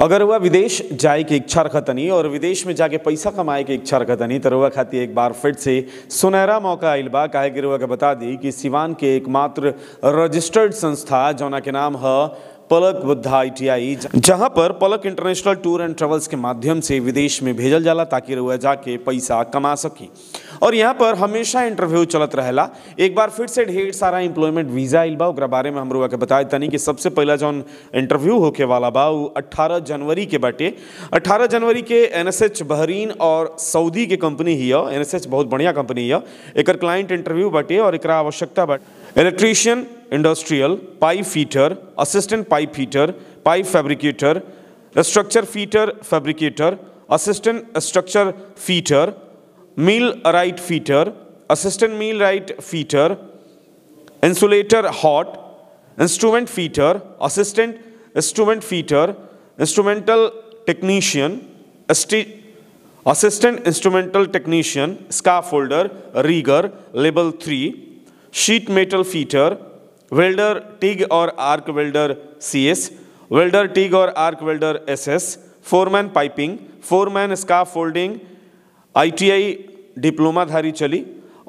अगर वह विदेश जाए की इच्छा नहीं और विदेश में जाके पैसा कमाए की इच्छा नहीं तो रुआ खाती एक बार फिर से सुनहरा मौका इलबा कहे कि रुआ के बता दी कि सिवान के एकमात्र रजिस्टर्ड संस्था जोना के नाम है पलक बुद्धा आईटीआई जहां पर Palak international tour and travels के माध्यम से विदेश में भेजल जाला ताकि वह जाके पैसा कमा सकी और यहाँ पर हमेशा इंटरव्यू चलत रहेला एक बार फिर से ढेर सारा इम्प्लॉयमेंट वीज़ा आइल बा बारे में हम लोग के बताए तनी कि सबसे पहला जौन इंटरव्यू होके वाला बा वो अट्ठारह जनवरी के बटे अट्ठारह जनवरी के एन बहरीन और सऊदी के कंपनी ही एन बहुत बढ़िया कंपनी है एक क्लाइंट इंटरव्यू बटे और एक आवश्यकता बटे electrician industrial, pipe feeder, assistant pipe feeder, pipe fabricator, structure feeder, fabricator, assistant structure feeder, mill right feeder, assistant mill right feeder, insulator hot, instrument feeder, assistant instrument feeder, instrumental technician, assistant instrumental technician, scaffolder, rigger, level 3, sheet metal feeder. Welder TIG और arc welder C S welder TIG और arc welder S S foreman piping foreman scaffolding ITI डिप्लोमाधारी चली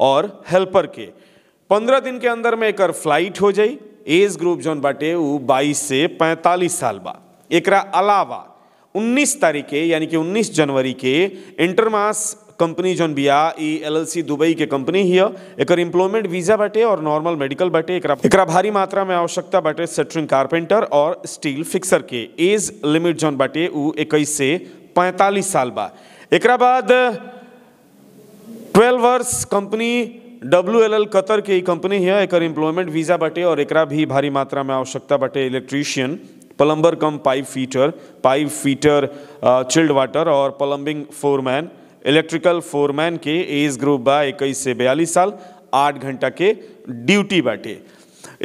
और helper के पंद्रह दिन के अंदर में एक फ्लाइट हो जाई एज ग्रुप जोन बाटे वो बाईस से पैंतालीस साल बा एक अलावा 19 तारीख के यानी कि 19 जनवरी के इंटरमास कंपनी जोन बिया E L L C Dubai के कंपनी ही एक इम्प्लॉयमेंट वीज़ा बटे और नॉर्मल मेडिकल बटे एक, भारी मात्रा में आवश्यकता बटे सेटरिंग कारपेंटर और स्टील फिक्सर के एज लिमिट जोन बटे उ इक्कीस से पैंतालीस साल बा एक बाद ट्वेल्व वर्ष company W L L Qatar के कंपनी है एक इम्प्लॉयमेंट वीज़ा बटे और एक भी भारी मात्रा में आवश्यकता बटे electrician plumber cum pipe fitter pipe fitter chilled water और प्लम्बिंग फोरमैन इलेक्ट्रिकल फोरमैन के एज ग्रुप बा इक्कीस से बयालीस साल आठ घंटा के ड्यूटी बाटे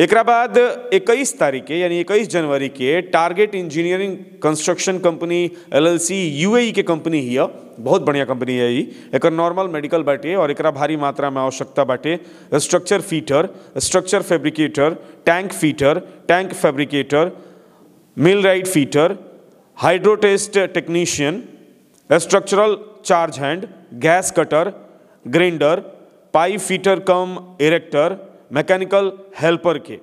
एक बाद इक्कीस तारीख के यानी इक्कीस जनवरी के target engineering construction company LLC UAE के कंपनी ही है बहुत बढ़िया कंपनी है एक नॉर्मल मेडिकल बाटे और एक भारी मात्रा में आवश्यकता बाटे structure fitter structure fabricator tank fitter tank fabricator millwright fitter hydrotest technician structural charge hand gas cutter grinder pipe fitter cum erector mechanical helper के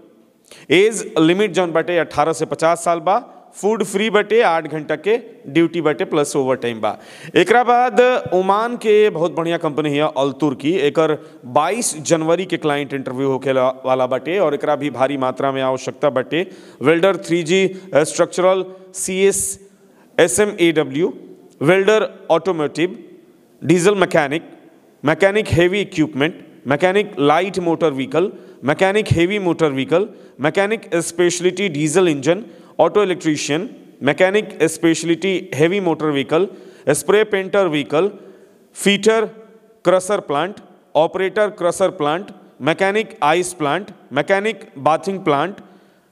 एज लिमिट जोन बटे 18 से 50 साल बा फूड फ्री बटे आठ घंटा के ड्यूटी बटे प्लस ओवर टाइम बा एक बाद ओमान के बहुत बढ़िया कंपनी है अल्तुर की एक 22 जनवरी के क्लाइंट इंटरव्यू होके वाला बटे और एक भी भारी मात्रा में आवश्यकता बटे welder three structural C S S M A W welder automotive, diesel mechanic, mechanic heavy equipment, mechanic light motor vehicle, mechanic heavy motor vehicle, mechanic specialty diesel engine, auto electrician, mechanic specialty heavy motor vehicle, spray painter vehicle, feeder crusher plant, operator crusher plant, mechanic ice plant, mechanic bathing plant,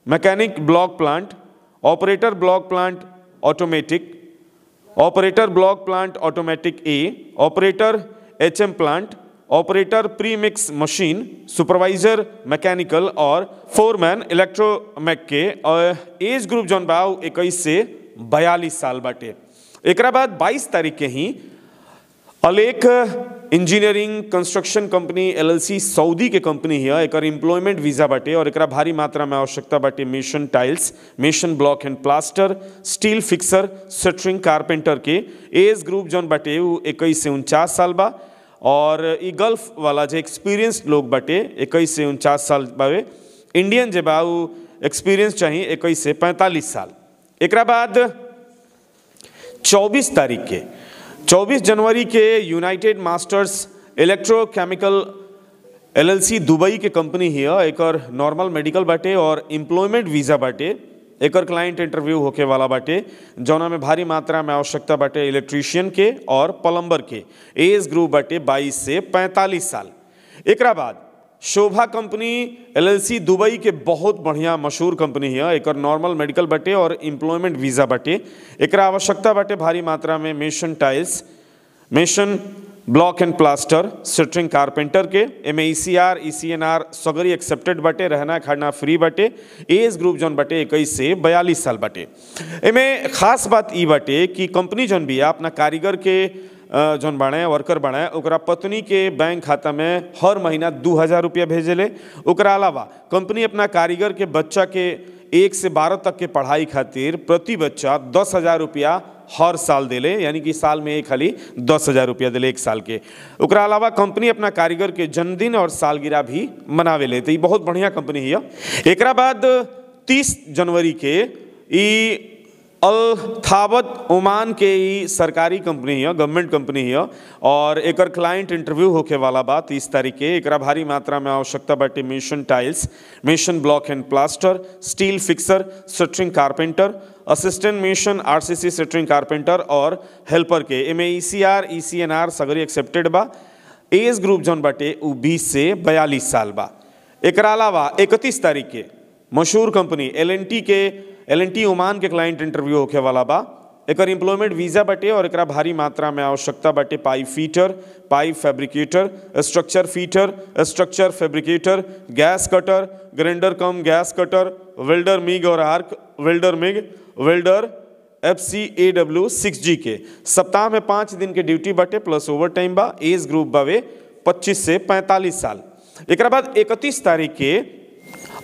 mechanic block plant, operator block plant, automatic, operator block plant automatic A operator HM plant operator premix machine supervisor mechanical और foreman electromech के age group zone बा इक्कीस से बयालीस साल बाटे एक बाद बाईस तारीख के ही अलेख engineering construction company LLC Saudi के कंपनी है एक इम्प्लॉयमेंट वीजा बाटे और एक भारी मात्रा में आवश्यकता बाटे mason tiles mason block and plaster steel fixer centering carpenter के एज ग्रुप जौन बाटे वो इक्कीस से उनचास साल बा और ई गल्फ वाला जो एक्सपीरियंस लोग बाटे इक्कीस से उनचास साल बावे इंडियन जो बा एक्सपीरियंस चाहिए इक्कीस से पैंतालीस साल एक बाद चौबीस तारीख के 24 जनवरी के united masters electrochemical LLC Dubai के कंपनी है एक नॉर्मल मेडिकल बाटे और इम्प्लॉयमेंट वीज़ा बाटे एक क्लाइंट इंटरव्यू होके वाला बाटे जौना में भारी मात्रा में आवश्यकता बाटे इलेक्ट्रीशियन के और पलम्बर के एज ग्रुप बाटे 22 से 45 साल एक बाद शोभा कंपनी एलएलसी दुबई के बहुत बढ़िया मशहूर कंपनी है एक नॉर्मल मेडिकल बटे और इम्प्लॉयमेंट वीज़ा बटे एक आवश्यकता बटे भारी मात्रा में mason tiles mason block and plaster centering carpenter के M E C R E C N R सगरी एक्सेप्टेड बटे रहना खाना फ्री बटे एज ग्रुप जोन बटे इक्कीस से बयालीस साल बटे एमें खास बात ई बटे कि कंपनी जोन भी अपना कारीगर के जौन बाड़े वर्कर बाड़े ओकरा पत्नी के बैंक खाता में हर महीना दू हज़ार रुपया भेजे ओकरा अलावा कंपनी अपना कारीगर के बच्चा के एक से बारह तक के पढ़ाई खातिर प्रति बच्चा दस हज़ार रुपया हर साल दिले यानी कि साल में एक खाली दस हज़ार रुपया दिले एक साल के उकरा अलावा कंपनी अपना कारीगर के जन्मदिन और सालगिरह भी मनावे ले तो ये बहुत बढ़िया कंपनी है एक बाद तीस जनवरी के अल्थावत ओमान के ही सरकारी कंपनी है गवर्नमेंट कंपनी है और एक क्लाइंट इंटरव्यू होके वाला बा तीस तारीख के एक भारी मात्रा में आवश्यकता बटे mason tiles mason block and plaster steel fixer centering carpenter assistant mason RCC centering carpenter और हेल्पर के M E C R E C N R सगरी एक्सेप्टेड बा एज ग्रुप जोन बटे वो बीस से बयालीस साल बा एक अलावा इकतीस तारीख के मशहूर कंपनी एल के एल एन टी ओमान के क्लाइंट इंटरव्यू होके वाला बा एक इम्प्लॉयमेंट वीज़ा बटे और एक भारी मात्रा में आवश्यकता बटे pipe fitter pipe fabricator structure fitter structure fabricator gas cutter grinder cum gas cutter welder MIG और arc welder MIG welder F C A W six G के सप्ताह में पाँच दिन के ड्यूटी बटे प्लस ओवर टाइम बा एज ग्रुप बावे पच्चीस से पैंतालीस साल एक बाद इकतीस तारीख के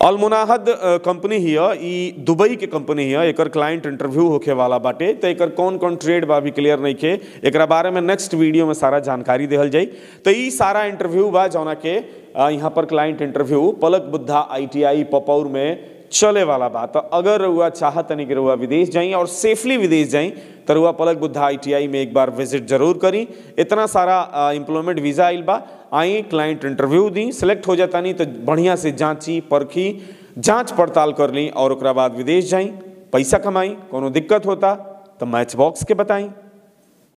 अलमुनाहद कंपनी है ई दुबई के कंपनी है एक क्लाइंट इंटरव्यू होके वाला बाटे तो एक कौन कौन ट्रेड बा अभी क्लियर नहीं के एक बारे में नेक्स्ट वीडियो में सारा जानकारी दिल जाए तो ये सारा इंटरव्यू बा जौना के यहाँ पर client interview Palak Buddha ITI Papaur में चले वाला बात तो अगर रुआ चाहत नहीं कि रुआ विदेश जाई और सेफली विदेश जाई तो रुआ पलक बुद्धा आईटीआई में एक बार विजिट जरूर करी इतना सारा एम्प्लॉयमेंट वीज़ा आई बा आई क्लाइंट इंटरव्यू दी सिलेक्ट हो जाता नहीं तो बढ़िया से जांची परखी जांच पड़ताल कर ली और बाद विदेश जाई पैसा कमाई को दिक्कत होता तो मैच बॉक्स के बताई